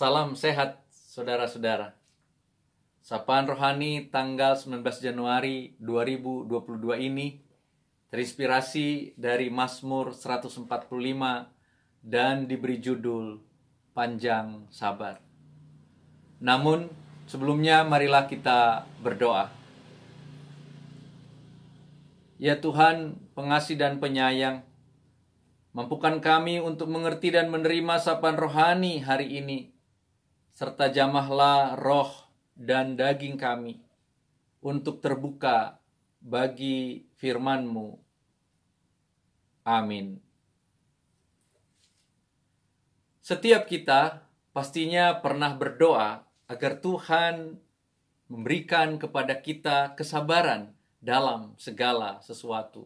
Salam sehat, saudara-saudara. Sapaan rohani tanggal 19 Januari 2022 ini terinspirasi dari Mazmur 145 dan diberi judul Panjang Sabar. Namun, sebelumnya marilah kita berdoa. Ya Tuhan, pengasih dan penyayang, mampukan kami untuk mengerti dan menerima sapaan rohani hari ini, serta jamahlah roh dan daging kami untuk terbuka bagi firman-Mu. Amin. Setiap kita pastinya pernah berdoa agar Tuhan memberikan kepada kita kesabaran dalam segala sesuatu.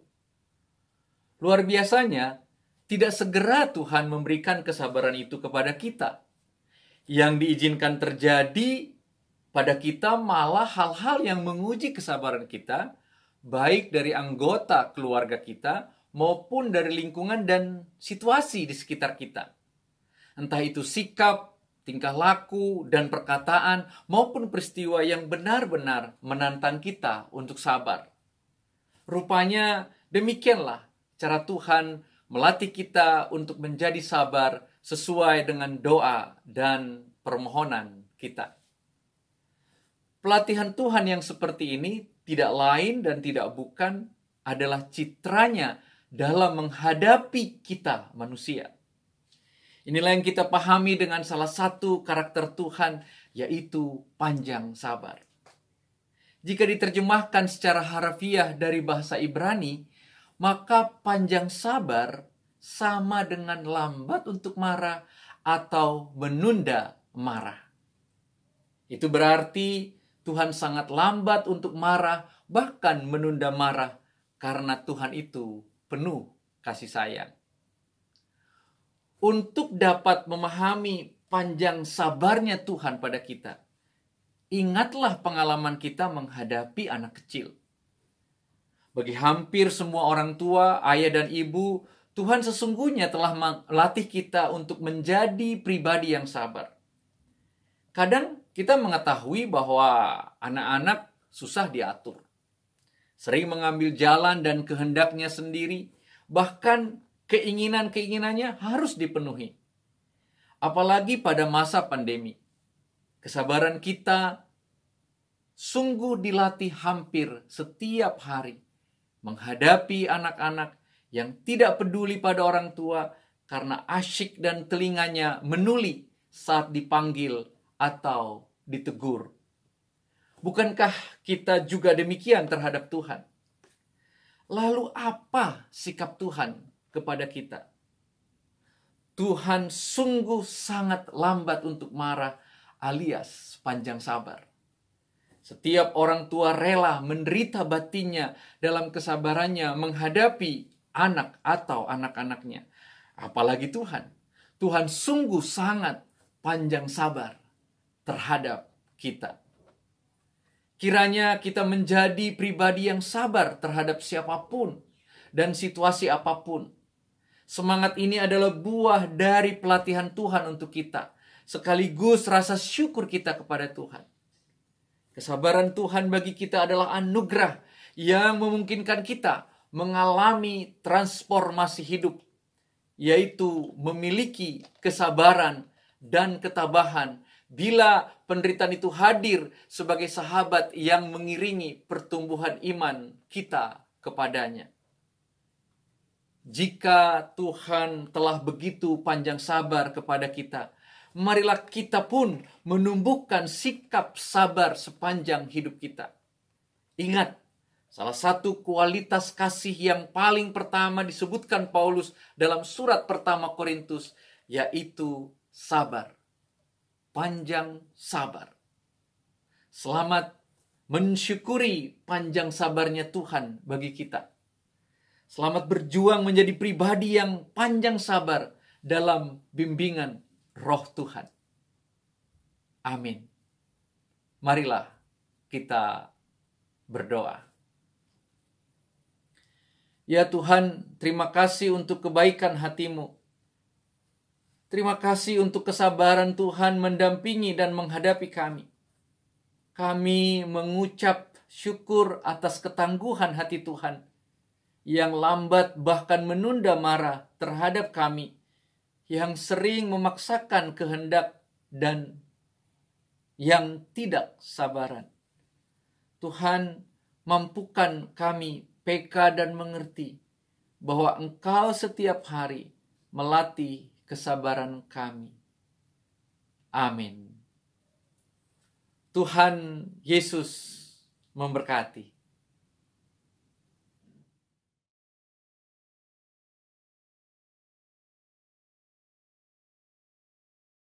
Luar biasanya, tidak segera Tuhan memberikan kesabaran itu kepada kita yang diizinkan terjadi pada kita malah hal-hal yang menguji kesabaran kita, baik dari anggota keluarga kita maupun dari lingkungan dan situasi di sekitar kita. Entah itu sikap, tingkah laku, dan perkataan maupun peristiwa yang benar-benar menantang kita untuk sabar. Rupanya demikianlah cara Tuhan melatih kita untuk menjadi sabar sesuai dengan doa dan permohonan kita. Pelatihan Tuhan yang seperti ini tidak lain dan tidak bukan adalah citranya dalam menghadapi kita manusia. Inilah yang kita pahami dengan salah satu karakter Tuhan yaitu panjang sabar. Jika diterjemahkan secara harafiah dari bahasa Ibrani, maka panjang sabar sama dengan lambat untuk marah atau menunda marah. Itu berarti Tuhan sangat lambat untuk marah, bahkan menunda marah, karena Tuhan itu penuh kasih sayang. Untuk dapat memahami panjang sabarnya Tuhan pada kita, ingatlah pengalaman kita menghadapi anak kecil. Bagi hampir semua orang tua, ayah, dan ibu, Tuhan sesungguhnya telah melatih kita untuk menjadi pribadi yang sabar. Kadang kita mengetahui bahwa anak-anak susah diatur. Sering mengambil jalan dan kehendaknya sendiri, bahkan keinginan-keinginannya harus dipenuhi. Apalagi pada masa pandemi. Kesabaran kita sungguh dilatih hampir setiap hari menghadapi anak-anak yang tidak peduli pada orang tua karena asyik dan telinganya menuli saat dipanggil atau ditegur. Bukankah kita juga demikian terhadap Tuhan? Lalu apa sikap Tuhan kepada kita? Tuhan sungguh sangat lambat untuk marah alias panjang sabar. Setiap orang tua rela menderita batinnya dalam kesabarannya menghadapi anak atau anak-anaknya. Apalagi Tuhan. Tuhan sungguh sangat panjang sabar terhadap kita. Kiranya kita menjadi pribadi yang sabar terhadap siapapun dan situasi apapun. Semangat ini adalah buah dari pelatihan Tuhan untuk kita, sekaligus rasa syukur kita kepada Tuhan. Kesabaran Tuhan bagi kita adalah anugerah yang memungkinkan kita mengalami transformasi hidup, yaitu memiliki kesabaran dan ketabahan bila penderitaan itu hadir sebagai sahabat yang mengiringi pertumbuhan iman kita kepadanya. Jika Tuhan telah begitu panjang sabar kepada kita, marilah kita pun menumbuhkan sikap sabar sepanjang hidup kita. Ingat, Salah satu kualitas kasih yang paling pertama disebutkan Paulus dalam surat pertama Korintus yaitu sabar. Panjang sabar. Selamat mensyukuri panjang sabarnya Tuhan bagi kita. Selamat berjuang menjadi pribadi yang panjang sabar dalam bimbingan roh Tuhan. Amin. Marilah kita berdoa. Ya Tuhan, terima kasih untuk kebaikan hatimu. Terima kasih untuk kesabaran Tuhan mendampingi dan menghadapi kami. Kami mengucap syukur atas ketangguhan hati Tuhan yang lambat bahkan menunda marah terhadap kami yang sering memaksakan kehendak dan yang tidak sabaran. Tuhan, mampukan kami peka dan mengerti bahwa Engkau setiap hari melatih kesabaran kami. Amin. Tuhan Yesus memberkati.